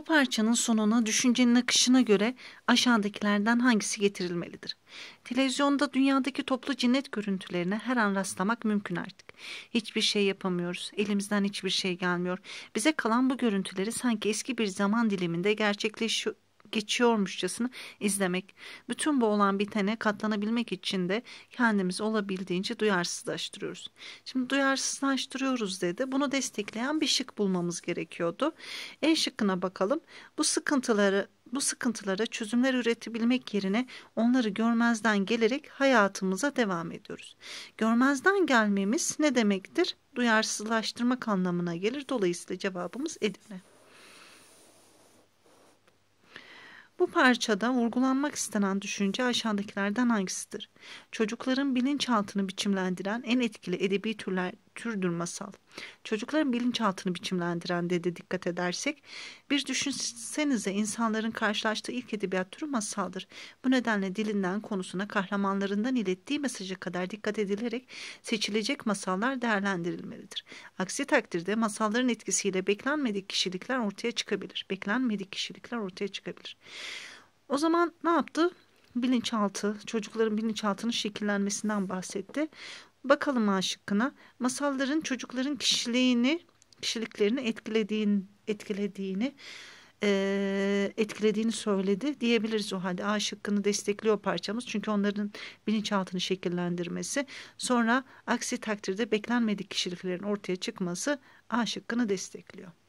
Bu parçanın sonuna düşüncenin akışına göre aşağıdakilerden hangisi getirilmelidir? Televizyonda dünyadaki toplu cinnet görüntülerine her an rastlamak mümkün artık. Hiçbir şey yapamıyoruz. Elimizden hiçbir şey gelmiyor. Bize kalan bu görüntüleri sanki eski bir zaman diliminde gerçekleşiyor geçiyormuşçasına izlemek. Bütün bu olan bitene katlanabilmek için de kendimiz olabildiğince duyarsızlaştırıyoruz. Şimdi duyarsızlaştırıyoruz dedi. Bunu destekleyen bir şık bulmamız gerekiyordu. En şıkkına bakalım. Bu sıkıntıları bu sıkıntılara çözümler üretebilmek yerine onları görmezden gelerek hayatımıza devam ediyoruz. Görmezden gelmemiz ne demektir? Duyarsızlaştırmak anlamına gelir. Dolayısıyla cevabımız Edirne. Bu parçada vurgulanmak istenen düşünce aşağıdakilerden hangisidir? Çocukların bilinçaltını biçimlendiren en etkili edebi türler türdür masal. Çocukların bilinçaltını biçimlendiren de, dikkat edersek bir düşünsenize insanların karşılaştığı ilk edebiyat türü masaldır. Bu nedenle dilinden konusuna kahramanlarından ilettiği mesaja kadar dikkat edilerek seçilecek masallar değerlendirilmelidir. Aksi takdirde masalların etkisiyle beklenmedik kişilikler ortaya çıkabilir. Beklenmedik kişilikler ortaya çıkabilir. O zaman ne yaptı? bilinçaltı, çocukların bilinçaltının şekillenmesinden bahsetti. Bakalım A şıkkına. Masalların çocukların kişiliğini, kişiliklerini etkilediğin, etkilediğini e, etkilediğini söyledi diyebiliriz o halde. A şıkkını destekliyor parçamız çünkü onların bilinçaltını şekillendirmesi. Sonra aksi takdirde beklenmedik kişiliklerin ortaya çıkması A şıkkını destekliyor.